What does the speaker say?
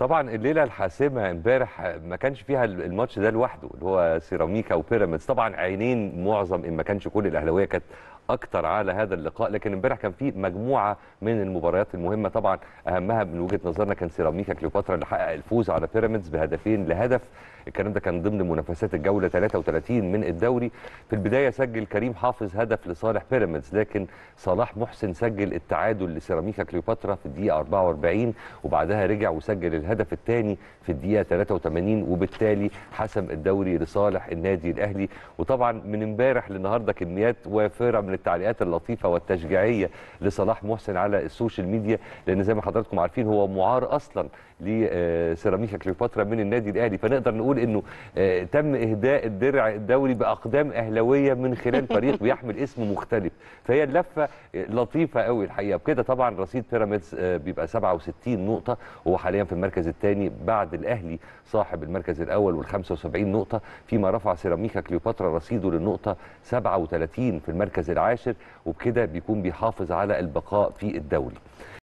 طبعا الليله الحاسمه امبارح ما كانش فيها الماتش ده لوحده اللي هو سيراميكا وبيراميدز طبعا عينين معظم ان ما كانش كل الاهلاويه كانت اكتر على هذا اللقاء لكن امبارح كان في مجموعه من المباريات المهمه طبعا اهمها من وجهه نظرنا كان سيراميكا كليوباترا اللي حقق الفوز على بيراميدز بهدفين لهدف الكلام ده كان ضمن منافسات الجوله 33 من الدوري في البدايه سجل كريم حافظ هدف لصالح بيراميدز لكن صلاح محسن سجل التعادل لسيراميكا كليوباترا في الدقيقه 44 وبعدها رجع وسجل الهدف الثاني في الدقيقه 83 وبالتالي حسم الدوري لصالح النادي الاهلي وطبعا من امبارح لنهارده كميات وافره من التعليقات اللطيفه والتشجيعيه لصلاح محسن على السوشيال ميديا لان زي ما حضراتكم عارفين هو معار اصلا لسيراميكا كليوباترا من النادي الاهلي فنقدر نقول انه آه، تم اهداء الدرع الدولي باقدام اهلاويه من خلال فريق بيحمل اسم مختلف فهي اللفه لطيفه قوي الحقيقه بكده طبعا رصيد بيراميدز آه، بيبقى 67 نقطه وهو حاليا في المركز الثاني بعد الاهلي صاحب المركز الاول وال 75 نقطه فيما رفع سيراميكا كليوباترا رصيده للنقطه 37 في المركز العام العاشر وبكده بيكون بيحافظ على البقاء في الدوري